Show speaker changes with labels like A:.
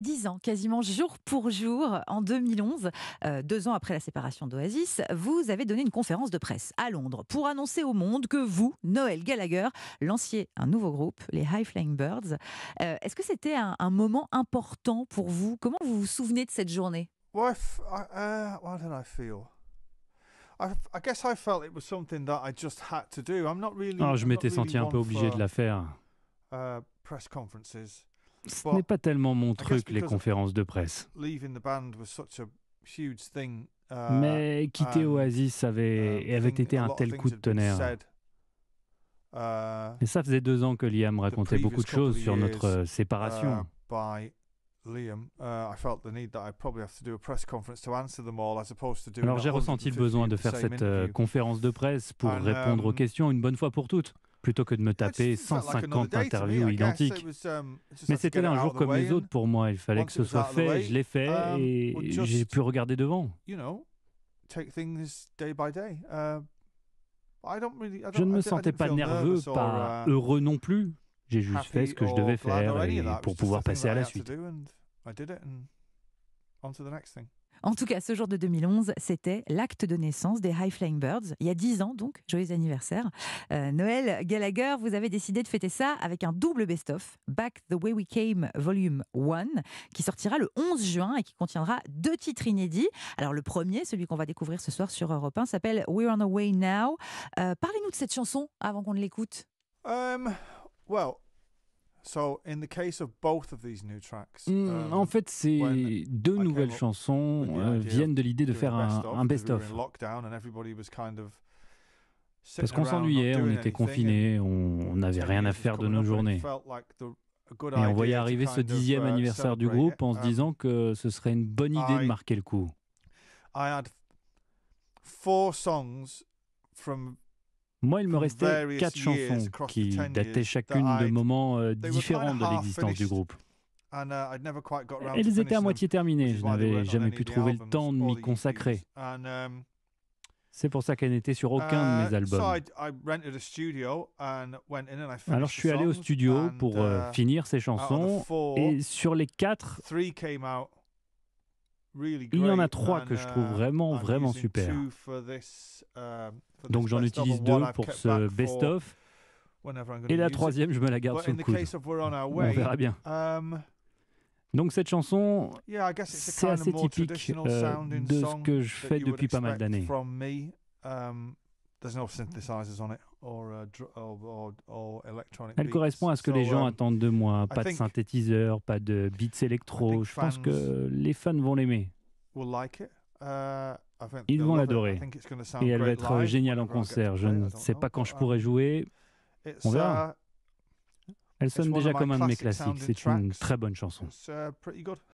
A: Dix ans, quasiment jour pour jour, en 2011, euh, deux ans après la séparation d'Oasis, vous avez donné une conférence de presse à Londres pour annoncer au monde que vous, Noël Gallagher, lanciez un nouveau groupe, les High Flying Birds. Euh, est-ce que c'était un, moment important pour vous Comment vous vous souvenez de cette journée
B: je m'étais senti un peu obligé de la faire. Uh,
C: ce n'est pas tellement mon truc, les conférences de presse.
B: Uh, Mais quitter Oasis
C: avait, um, avait été un tel coup de tonnerre.
B: Uh, et ça
C: faisait deux ans que Liam racontait beaucoup de choses sur notre séparation.
B: Alors j'ai ressenti le besoin de faire cette euh,
C: conférence de presse pour répondre aux um, questions une bonne fois pour toutes plutôt que de me taper 150 interviews identiques. Um, Mais c'était un jour comme les autres pour moi, il fallait que ce soit fait, je l'ai fait um, et j'ai pu regarder devant.
B: Uh, je ne me sentais pas nerveux, pas
C: uh, heureux non plus. J'ai juste fait ce que je devais faire pour pouvoir passer à la suite.
A: En tout cas, ce jour de 2011, c'était l'acte de naissance des High Flying Birds. Il y a 10 ans, donc, joyeux anniversaire. Euh, Noël Gallagher, vous avez décidé de fêter ça avec un double best-of, Back the Way We Came Volume 1, qui sortira le 11 juin et qui contiendra deux titres inédits. Alors, le premier, celui qu'on va découvrir ce soir sur Europe 1, s'appelle We're on the Way Now. Euh, parlez-nous de cette chanson avant qu'on ne l'écoute.
B: Euh,
C: en fait, ces deux nouvelles chansons euh, viennent de l'idée de faire un, un best-of. Parce qu'on s'ennuyait, on était confinés, on n'avait rien à faire de nos journées.
B: Et on voyait arriver ce dixième uh, anniversaire du groupe en se um, disant
C: que ce serait une bonne idée de marquer le coup. Moi, il me restait quatre chansons qui dataient chacune de moments euh, différents de l'existence du groupe.
B: Uh, Elles étaient à moitié terminées, je n'avais jamais pu trouver le
C: temps de m'y consacrer. E
B: um,
C: C'est pour ça qu'elles n'étaient sur aucun de mes uh, albums.
B: Alors je suis allé au studio pour euh, uh, finir ces chansons et sur les quatre, il y en a trois que je trouve uh, vraiment, vraiment super. Uh, Donc j'en utilise deux pour ce best-of.
C: Et la troisième, je me la garde sur le coude. On verra bien. Um, Donc cette chanson,
B: c'est assez typique euh, de ce que je fais depuis pas mal d'années. Elle correspond à ce que les gens um, attendent de moi. Pas de
C: synthétiseur, pas de beats électro. Je pense que les fans vont l'aimer.
B: Uh, Ils vont l'adorer. Et elle va être euh, géniale en concert. Je
C: ne sais pas quand je pourrai um, jouer. On verra. Uh, elle sonne déjà comme un de mes classiques. C'est une très bonne chanson.
B: Uh,